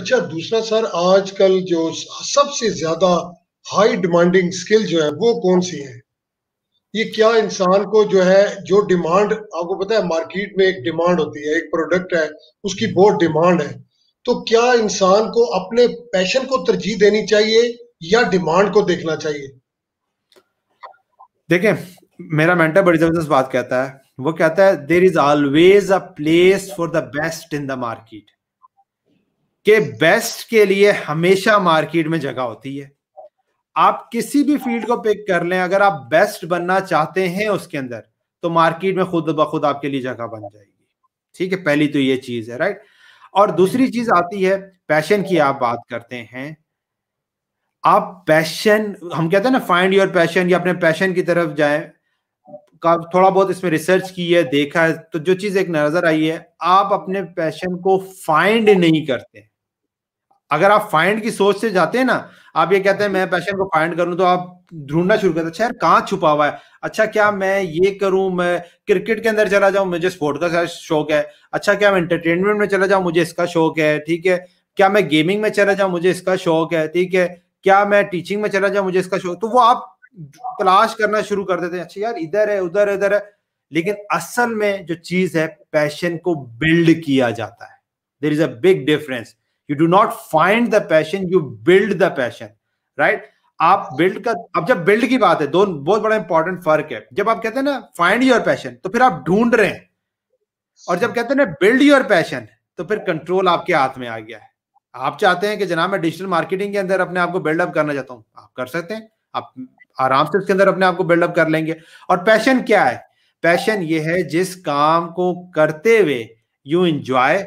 अच्छा दूसरा सर आजकल जो सबसे ज्यादा हाई डिमांडिंग स्किल जो है वो कौन सी है ये क्या इंसान को जो है जो डिमांड आपको पता है मार्केट में एक डिमांड होती है एक प्रोडक्ट है उसकी बहुत डिमांड है तो क्या इंसान को अपने पैशन को तरजीह देनी चाहिए या डिमांड को देखना चाहिए देखें मेरा मेंटर बड़ी जबरदस्त बात कहता है वो कहता है there is always a place for the best in the market कि बेस्ट के लिए हमेशा मार्केट में जगह होती है आप किसी भी फील्ड को पिक कर लें अगर आप बेस्ट बनना चाहते हैं उसके अंदर तो मार्केट में खुद ब खुद आपके लिए जगह बन जाएगी ठीक है पहली तो ये चीज है राइट और दूसरी चीज आती है पैशन की आप बात करते हैं आप पैशन हम कहते हैं ना फाइंड योर पैशन या अपने पैशन की तरफ जाए का थोड़ा बहुत इसमें रिसर्च की है देखा है तो जो चीज एक नजर आई है आप अपने पैशन को फाइंड नहीं करते अगर आप फाइंड की सोच से जाते हैं ना आप ये कहते हैं मैं पैशन को फाइंड करूं तो आप ढूंढना शुरू करते अच्छा यार कहाँ छुपा हुआ है अच्छा क्या मैं ये करूं मैं क्रिकेट के अंदर चला जाऊं मुझे स्पोर्ट का शौक है अच्छा क्या मैं एंटरटेनमेंट में चला जाऊं मुझे इसका शौक है ठीक है क्या मैं गेमिंग में चला जाऊं मुझे इसका शौक है ठीक है क्या मैं टीचिंग में चला जाऊं मुझे इसका शौक तो वो आप तलाश करना शुरू कर देते हैं अच्छा यार इधर है उधर इधर है लेकिन असल में जो चीज है पैशन को बिल्ड किया जाता है there is a big difference you do not find the passion you build the passion right आप बिल्ड का अब जब बिल्ड की बात है दोनों बहुत बड़ा इंपॉर्टेंट फर्क है जब आप कहते हैं ना फाइंड योर पैशन तो फिर आप ढूंढ रहे हैं और जब कहते हैं ना बिल्ड योर पैशन तो फिर कंट्रोल आपके हाथ में आ गया है आप चाहते हैं कि जनाब मैं डिजिटल मार्केटिंग के अंदर अपने आप को बिल्डअप करना चाहता हूँ आप कर सकते हैं आप आराम से उसके अंदर अपने आप को बिल्डअप कर लेंगे और पैशन क्या है पैशन ये है जिस काम को करते हुए यू इंजॉय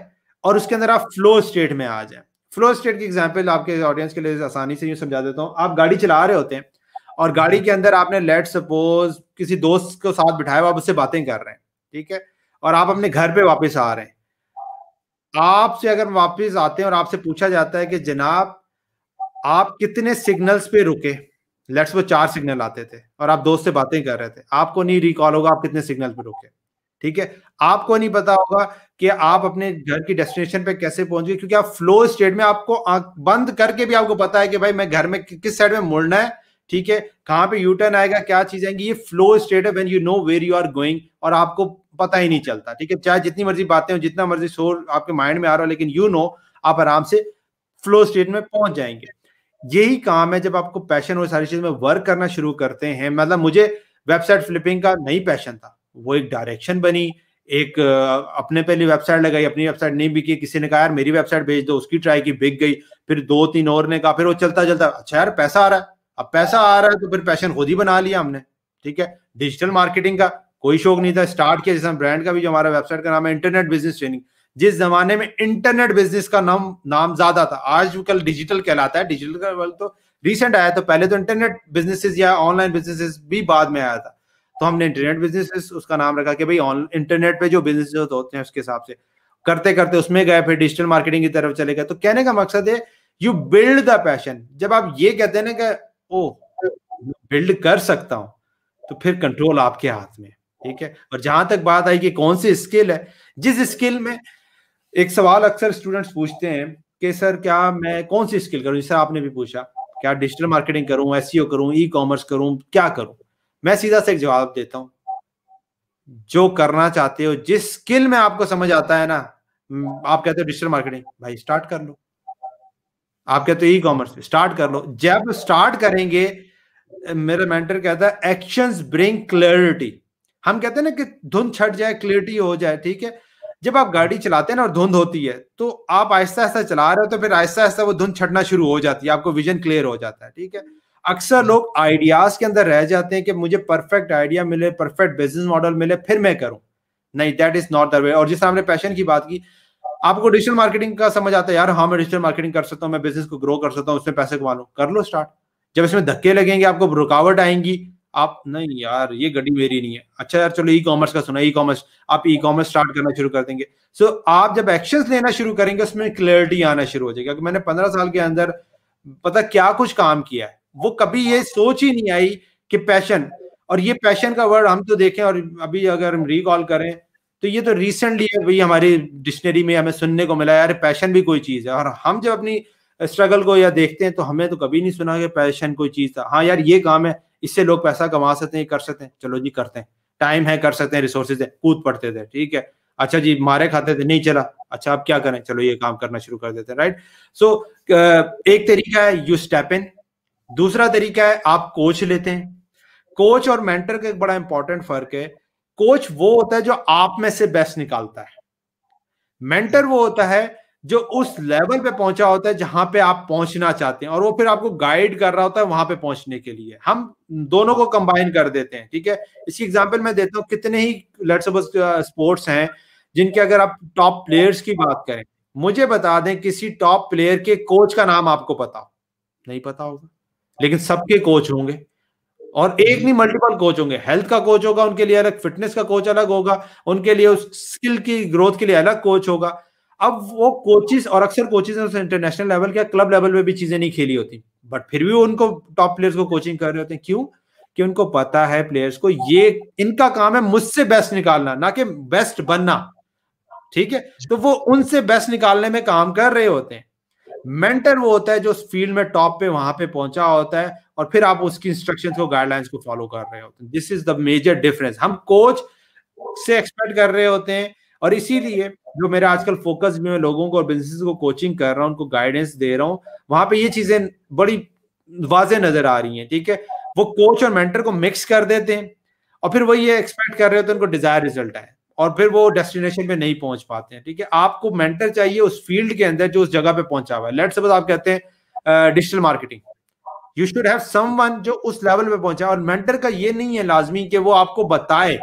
और उसके अंदर आप फ्लो स्टेट में आ जाए फ्लो स्टेट की एग्जाम्पल आपके ऑडियंस के लिए आसानी से यूँ समझा देता हूँ आप गाड़ी चला रहे होते हैं और गाड़ी के अंदर आपने लेट सपोज किसी दोस्त को साथ बिठाया आप उससे बातें कर रहे हैं ठीक है और आप अपने घर पे वापस आ रहे हैं आपसे अगर वापस आते हैं और आपसे पूछा जाता है कि जनाब आप कितने सिग्नल्स पे रुके लेट्स वो चार सिग्नल आते थे और आप दोस्त से बातें कर रहे थे आपको नहीं रिकॉल होगा आप कितने सिग्नल पे रुके ठीक है आपको नहीं पता होगा कि आप अपने घर की डेस्टिनेशन पे कैसे पहुंच गए क्योंकि आप फ्लो स्टेट में आपको बंद करके भी आपको पता है कि भाई मैं घर में किस साइड में मुड़ना है ठीक है कहाँ पे टर्न आएगा क्या चीज आएंगी ये फ्लो स्टेट है when you know where you are going और आपको पता ही नहीं चलता ठीक है चाहे जितनी मर्जी बातें हो जितना मर्जी शोर आपके माइंड में आ रहा हो लेकिन यू नो आप आराम से फ्लो स्टेट में पहुंच जाएंगे यही काम है जब आपको पैशन हो सारी चीज में वर्क करना शुरू करते हैं मतलब मुझे वेबसाइट फ्लिपिंग का नहीं पैशन था वो एक डायरेक्शन बनी एक अपने पहले वेबसाइट लगाई अपनी वेबसाइट नहीं बिकी किसी ने कहा यार मेरी वेबसाइट भेज दो उसकी ट्राई की बिक गई फिर दो तीन और ने कहा फिर वो चलता चलता अच्छा यार पैसा आ रहा है अब पैसा आ रहा है तो फिर पैशन खुद ही बना लिया हमने ठीक है डिजिटल मार्केटिंग का कोई शौक नहीं था स्टार्ट किया जिसमें ब्रांड का भी जो हमारा वेबसाइट का नाम है इंटरनेट बिजनेस ट्रेनिंग जिस जमाने में इंटरनेट बिजनेस का नाम नाम ज्यादा था आजकल डिजिटल कहलाता है डिजिटल का वर्ल्ड तो रिसेंट आया तो पहले तो इंटरनेट बिजनेसेस या ऑनलाइन बिजनेसेस भी बाद में आया था तो हमने इंटरनेट बिजनेस उसका नाम रखा कि भाई इंटरनेट पे जो बिजनेस होते हैं उसके हिसाब से करते करते उसमें गए फिर डिजिटल मार्केटिंग की तरफ चले गए तो कहने का मकसद है यू बिल्ड द पैशन जब आप ये कहते हैं ना कि ओ बिल्ड कर सकता हूं तो फिर कंट्रोल आपके हाथ में ठीक है और जहां तक बात आई कि कौन सी स्किल है जिस स्किल में एक सवाल अक्सर स्टूडेंट्स पूछते हैं कि सर क्या मैं कौन सी स्किल करूं जैसे आपने भी पूछा क्या डिजिटल मार्केटिंग करूं एस करूं ई कॉमर्स करूं क्या करूं मैं सीधा से एक जवाब देता हूं जो करना चाहते हो जिस स्किल में आपको समझ आता है ना आप कहते हो डिजिटल मार्केटिंग भाई स्टार्ट कर लो आप कहते हो ई कॉमर्स स्टार्ट कर लो जब स्टार्ट करेंगे मेरा मेंटर कहता है एक्शंस ब्रिंग क्लियरिटी हम कहते हैं ना कि धुंध छट जाए क्लियरिटी हो जाए ठीक है जब आप गाड़ी चलाते हैं ना और धुंध होती है तो आप आहिस्ता आहिस्ता चला रहे हो तो फिर आहिस्ता आहिस्ता वो धुंध छटना शुरू हो जाती है आपको विजन क्लियर हो जाता है ठीक है अक्सर हाँ। लोग आइडियाज के अंदर रह जाते हैं कि मुझे परफेक्ट आइडिया मिले परफेक्ट बिजनेस मॉडल मिले फिर मैं करूं नहीं that is not the way और जिस हमने पैशन की बात की आपको डिजिटल मार्केटिंग का समझ आता है यार हाँ मैं डिजिटल मार्केटिंग कर सकता हूँ मैं बिजनेस को ग्रो कर सकता हूँ उसमें पैसे कमा लू कर लो स्टार्ट जब इसमें धक्के लगेंगे आपको रुकावट आएंगी आप नहीं यार ये गड्डी मेरी नहीं है अच्छा यार चलो ई कॉमर्स का सुना ई कॉमर्स आप ई कॉमर्स स्टार्ट करना शुरू कर देंगे सो so, आप जब एक्शन लेना शुरू करेंगे उसमें क्लियरिटी आना शुरू हो जाएगी मैंने पंद्रह साल के अंदर पता क्या कुछ काम किया है वो कभी ये सोच ही नहीं आई कि पैशन और ये पैशन का वर्ड हम तो देखें और अभी अगर हम रिकॉल करें तो ये तो रिसेंटली अभी हमारी डिक्शनरी में हमें सुनने को मिला यार पैशन भी कोई चीज़ है और हम जब अपनी स्ट्रगल को या देखते हैं तो हमें तो कभी नहीं सुना कि पैशन कोई चीज़ था हाँ यार ये काम है इससे लोग पैसा कमा सकते हैं कर सकते हैं चलो जी करते हैं टाइम है कर सकते हैं रिसोर्सेज है कूद पड़ते थे ठीक है अच्छा जी मारे खाते थे नहीं चला अच्छा अब क्या करें चलो ये काम करना शुरू कर देते हैं राइट सो so, एक तरीका है यू स्टेप इन दूसरा तरीका है आप कोच लेते हैं कोच और मेंटर का एक बड़ा इंपॉर्टेंट फर्क है कोच वो होता है जो आप में से बेस्ट निकालता है मेंटर वो होता है जो उस लेवल पे पहुंचा होता है जहां पे आप पहुंचना चाहते हैं और वो फिर आपको गाइड कर रहा होता है वहां पे पहुंचने के लिए हम दोनों को कंबाइन कर देते हैं ठीक है इसकी एग्जांपल मैं देता हूँ कितने ही लेट्स सपोज स्पोर्ट्स हैं जिनके अगर आप टॉप प्लेयर्स की बात करें मुझे बता दें किसी टॉप प्लेयर के कोच का नाम आपको पता हो नहीं पता होगा लेकिन सबके कोच होंगे और एक नहीं मल्टीपल कोच होंगे हेल्थ का कोच होगा उनके लिए अलग फिटनेस का कोच अलग होगा उनके लिए उस स्किल की ग्रोथ के लिए अलग कोच होगा अब वो कोचिज और अक्सर कोचिज ने इंटरनेशनल लेवल के क्लब लेवल पे भी चीजें नहीं खेली होती बट फिर भी उनको टॉप प्लेयर्स को कोचिंग कर रहे होते हैं क्यों कि उनको पता है प्लेयर्स को ये इनका काम है मुझसे बेस्ट निकालना ना कि बेस्ट बनना ठीक है तो वो उनसे बेस्ट निकालने में काम कर रहे होते हैं मेंटर वो होता है जो फील्ड में टॉप पे वहां पे पहुंचा होता है और फिर आप उसकी इंस्ट्रक्शंस को गाइडलाइंस को फॉलो कर रहे होते हैं this is the major difference हम कोच से एक्सपेक्ट कर रहे होते हैं और इसीलिए जो मेरा आजकल फोकस भी मैं लोगों को और बिजनेस को कोचिंग कर रहा हूँ उनको गाइडेंस दे रहा हूँ वहां पे ये चीजें बड़ी वाजे नजर आ रही हैं ठीक है वो कोच और मेंटर को मिक्स कर देते हैं और फिर वो ये एक्सपेक्ट कर रहे होते हैं उनको डिजायर रिजल्ट आए और फिर वो डेस्टिनेशन पे नहीं पहुंच पाते हैं ठीक है आपको मेंटर चाहिए उस फील्ड के अंदर जो उस जगह पे पहुंचा हुआ है लेट्स सपोज आप कहते हैं digital marketing you should have someone जो उस लेवल पे पहुंचा और मेंटर का ये नहीं है लाजमी कि वो आपको बताए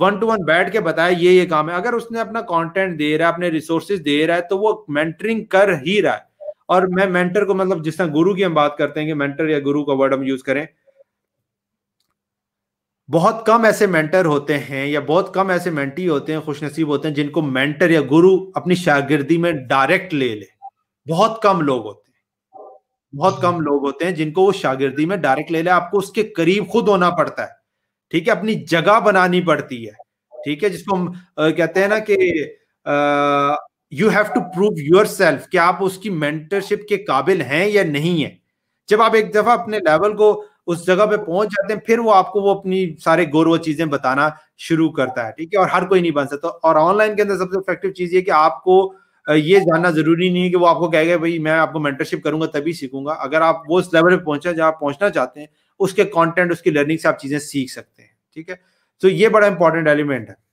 वन टू वन बैठ के बताए ये ये काम है अगर उसने अपना कॉन्टेंट दे रहा है अपने रिसोर्सेज दे रहा है तो वो मेंटरिंग कर ही रहा है और मैं मेंटर को मतलब जिस तरह गुरु की हम बात करते हैं कि मेंटर या गुरु का वर्ड हम यूज करें बहुत कम ऐसे मेंटर होते हैं या बहुत कम ऐसे मेंटी होते हैं खुश नसीब होते हैं जिनको मेंटर या गुरु अपनी शागिर्दी में डायरेक्ट ले ले बहुत कम लोग होते हैं बहुत कम लोग होते हैं जिनको वो शागिर्दी में डायरेक्ट ले ले आपको उसके करीब खुद होना पड़ता है ठीक है अपनी जगह बनानी पड़ती है ठीक है जिसको हम कहते हैं ना कि you have to prove yourself कि आप उसकी मेंटरशिप के काबिल हैं या नहीं है जब आप एक दफा अपने लेवल को उस जगह पे पहुंच जाते हैं फिर वो आपको वो अपनी सारे गौरव चीजें बताना शुरू करता है ठीक है और हर कोई नहीं बन सकता और ऑनलाइन के अंदर सबसे इफेक्टिव चीज ये कि आपको ये जानना जरूरी नहीं है कि वो आपको कहेगा भाई मैं आपको मेंटरशिप करूंगा तभी सीखूंगा अगर आप वो उस लेवल पे पहुंचे जहां आप पहुंचना चाहते हैं उसके कॉन्टेंट उसकी लर्निंग से आप चीजें सीख सकते हैं ठीक है तो ये बड़ा इंपॉर्टेंट एलिमेंट है